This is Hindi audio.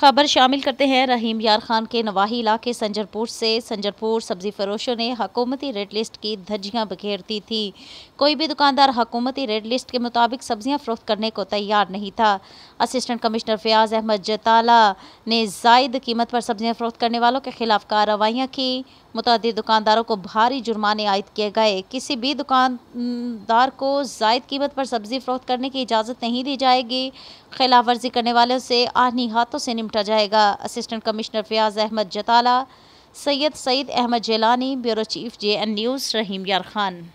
खबर शामिल करते हैं रहीम यार खान के नवाही इलाके संजरपुर से संजरपुर सब्जी फरोशों ने हकूमती रेड लिस्ट की धज्जियां बखेर दी थी कोई भी दुकानदार हकूमती रेड लिस्ट के मुताबिक सब्जियां फरोख्त करने को तैयार नहीं था असिस्टेंट कमिश्नर फयाज अहमद जताला ने जायद कीमत पर सब्जियां फरोख्त करने वालों के खिलाफ कार्रवाइयाँ की मुतद दुकानदारों को भारी जुर्माने आयद किए गए किसी भी दुकानदार को जायद कीमत पर सब्जी फरोख्त करने की इजाज़त नहीं दी जाएगी खिलाफ वर्जी करने वालों से आनी हाथों से निम निपटा जाएगा assistant commissioner Fayaz Ahmad Jatala Syed Saeed Ahmad Jeelani bureau chief J N news Rahim Yar Khan